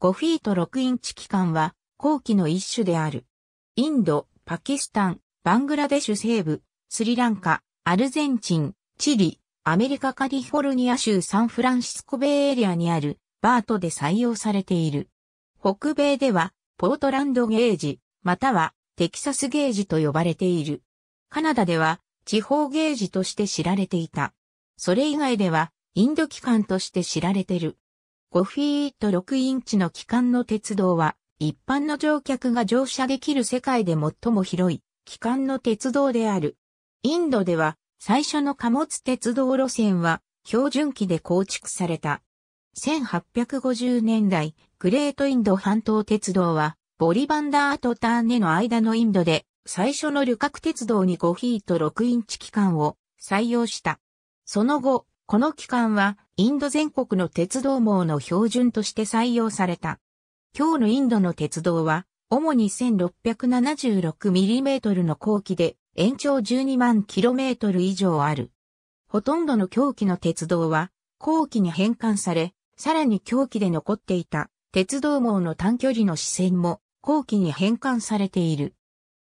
5フィート6インチ機関は後期の一種である。インド、パキスタン、バングラデシュ西部、スリランカ、アルゼンチン、チリ、アメリカカリフォルニア州サンフランシスコベイエリアにあるバートで採用されている。北米ではポートランドゲージ、またはテキサスゲージと呼ばれている。カナダでは地方ゲージとして知られていた。それ以外ではインド機関として知られている。5フィート6インチの機関の鉄道は、一般の乗客が乗車できる世界で最も広い、機関の鉄道である。インドでは、最初の貨物鉄道路線は、標準機で構築された。1850年代、グレートインド半島鉄道は、ボリバンダーとターネの間のインドで、最初の旅客鉄道に5フィート6インチ機関を採用した。その後、この機関は、インド全国の鉄道網の標準として採用された。今日のインドの鉄道は、主に 1676mm の後期で、延長12万 km 以上ある。ほとんどの狂気の鉄道は、後期に変換され、さらに狂気で残っていた、鉄道網の短距離の支線も、後期に変換されている。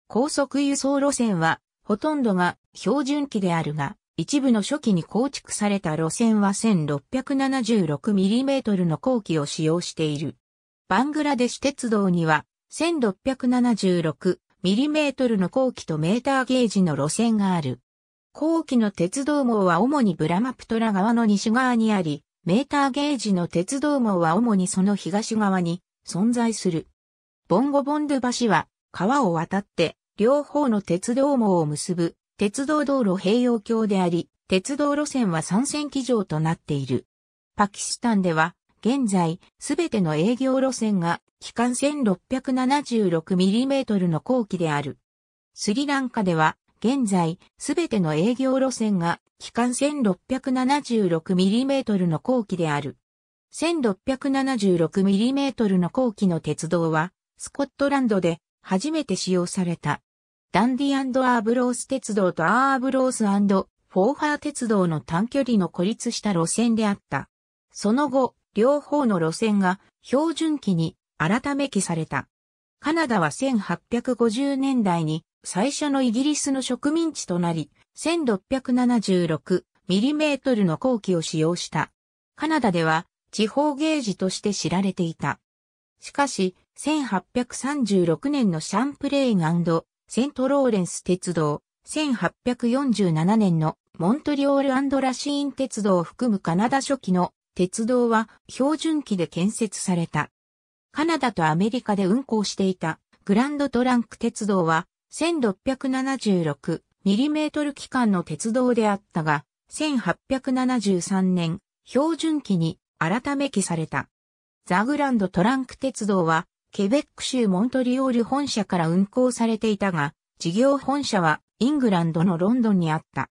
高速輸送路線は、ほとんどが標準機であるが、一部の初期に構築された路線は 1676mm の後期を使用している。バングラデシュ鉄道には 1676mm の後期とメーターゲージの路線がある。後期の鉄道網は主にブラマプトラ側の西側にあり、メーターゲージの鉄道網は主にその東側に存在する。ボンゴボンド橋は川を渡って両方の鉄道網を結ぶ鉄道道路併用橋であり、鉄道路線は3戦機場となっている。パキスタンでは、現在、すべての営業路線が、期間 1676mm の後期である。スリランカでは、現在、すべての営業路線が、期間 1676mm の後期である。1676mm の後期の鉄道は、スコットランドで初めて使用された。ダンディアーブロース鉄道とアーブロースフォーファー鉄道の短距離の孤立した路線であった。その後、両方の路線が標準機に改め機された。カナダは1850年代に最初のイギリスの植民地となり、1 6 7 6トルの後期を使用した。カナダでは地方ゲージとして知られていた。しかし、1836年のシャンプレインセントローレンス鉄道、1847年のモントリオールラシーン鉄道を含むカナダ初期の鉄道は標準機で建設された。カナダとアメリカで運行していたグランドトランク鉄道は 1676mm 期間の鉄道であったが、1873年標準機に改め機された。ザグランドトランク鉄道はケベック州モントリオール本社から運行されていたが、事業本社はイングランドのロンドンにあった。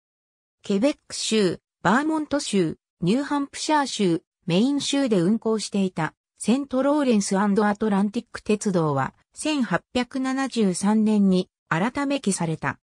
ケベック州、バーモント州、ニューハンプシャー州、メイン州で運行していたセントローレンスアトランティック鉄道は1873年に改め記された。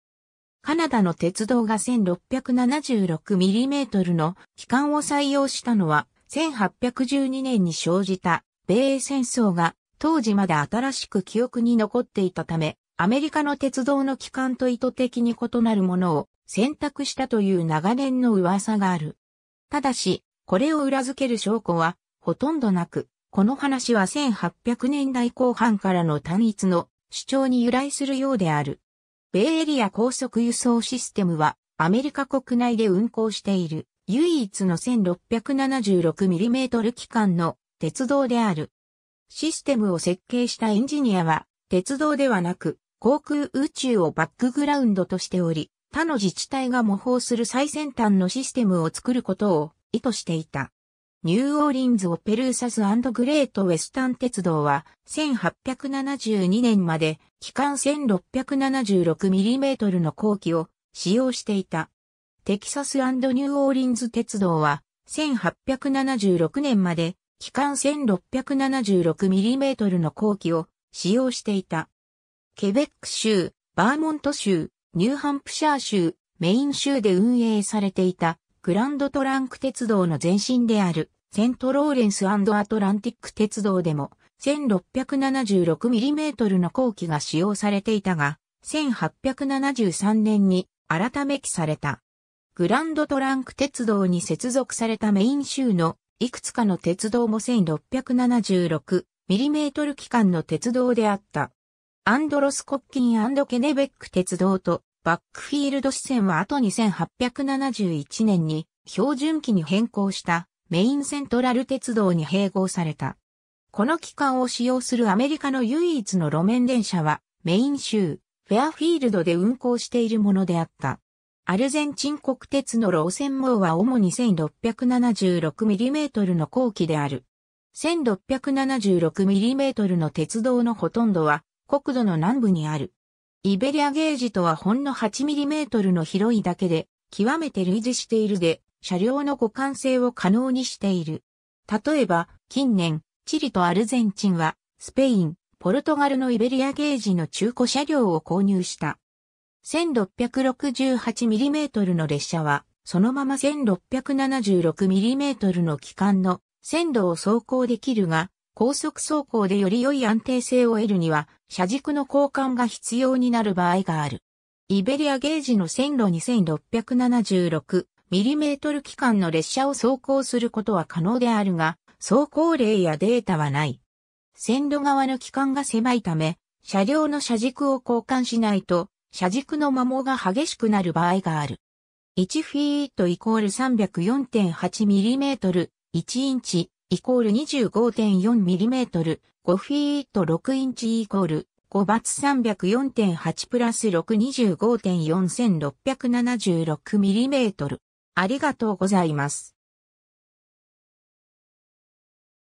カナダの鉄道が 1676mm の機関を採用したのは1812年に生じた米英戦争が当時まだ新しく記憶に残っていたため、アメリカの鉄道の機関と意図的に異なるものを選択したという長年の噂がある。ただし、これを裏付ける証拠はほとんどなく、この話は1800年代後半からの単一の主張に由来するようである。米エリア高速輸送システムはアメリカ国内で運行している唯一の 1676mm 機関の鉄道である。システムを設計したエンジニアは、鉄道ではなく、航空宇宙をバックグラウンドとしており、他の自治体が模倣する最先端のシステムを作ることを意図していた。ニューオーリンズオペルーサスグレートウェスタン鉄道は1872年まで期間 1676mm の後期を使用していた。テキサスニューオーリンズ鉄道は1876年まで機関 1676mm の後期を使用していた。ケベック州、バーモント州、ニューハンプシャー州、メイン州で運営されていたグランドトランク鉄道の前身であるセントローレンスアトランティック鉄道でも 1676mm の後期が使用されていたが、1873年に改め記された。グランドトランク鉄道に接続されたメイン州のいくつかの鉄道も 1676mm 機関の鉄道であった。アンドロスコッキンケネベック鉄道とバックフィールド支線は後に1871年に標準期に変更したメインセントラル鉄道に併合された。この期間を使用するアメリカの唯一の路面電車はメイン州フェアフィールドで運行しているものであった。アルゼンチン国鉄の路線網は主に 1676mm の後期である。1676mm の鉄道のほとんどは国土の南部にある。イベリアゲージとはほんの 8mm の広いだけで、極めて類似しているで、車両の互換性を可能にしている。例えば、近年、チリとアルゼンチンは、スペイン、ポルトガルのイベリアゲージの中古車両を購入した。1668mm の列車は、そのまま 1676mm の機関の線路を走行できるが、高速走行でより良い安定性を得るには、車軸の交換が必要になる場合がある。イベリアゲージの線路 2676mm 機関の列車を走行することは可能であるが、走行例やデータはない。線路側の機関が狭いため、車両の車軸を交換しないと、車軸の摩耗が激しくなる場合がある。1フィートイコール 304.8mm、1インチイコール 25.4mm、5フィート6インチイコール5罰304.8プラス 625.4676mm。ありがとうございます。